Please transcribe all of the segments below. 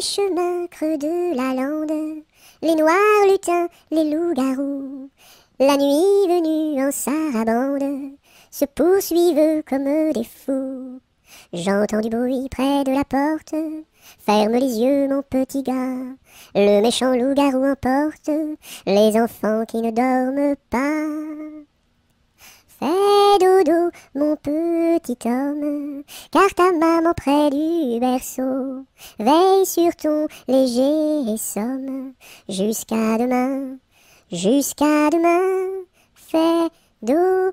les chemins creux de la lande, les noirs lutins, les loups-garous, la nuit venue en sarabande, se poursuivent comme des fous. J'entends du bruit près de la porte, ferme les yeux mon petit gars, le méchant loup-garou emporte les enfants qui ne dorment pas. car ta maman près du berceau veille sur ton léger somme. Jusqu'à demain, jusqu'à demain, fais dodo.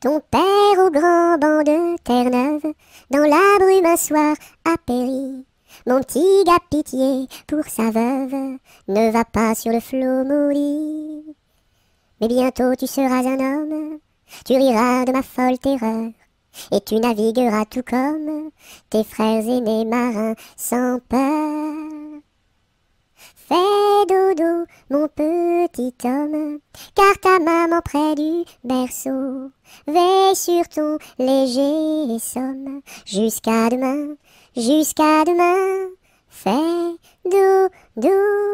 Ton père au grand banc de Terre-Neuve, dans la brume un soir a péri. Mon petit gars, pitié pour sa veuve, ne va pas sur le flot mourir, Mais bientôt tu seras un homme, tu riras de ma folle terreur, et tu navigueras tout comme tes frères et mes marins sans peur. Fais dodo, mon petit homme, car ta maman près du berceau veille sur ton léger somme. Jusqu'à demain, jusqu'à demain, fais dodo.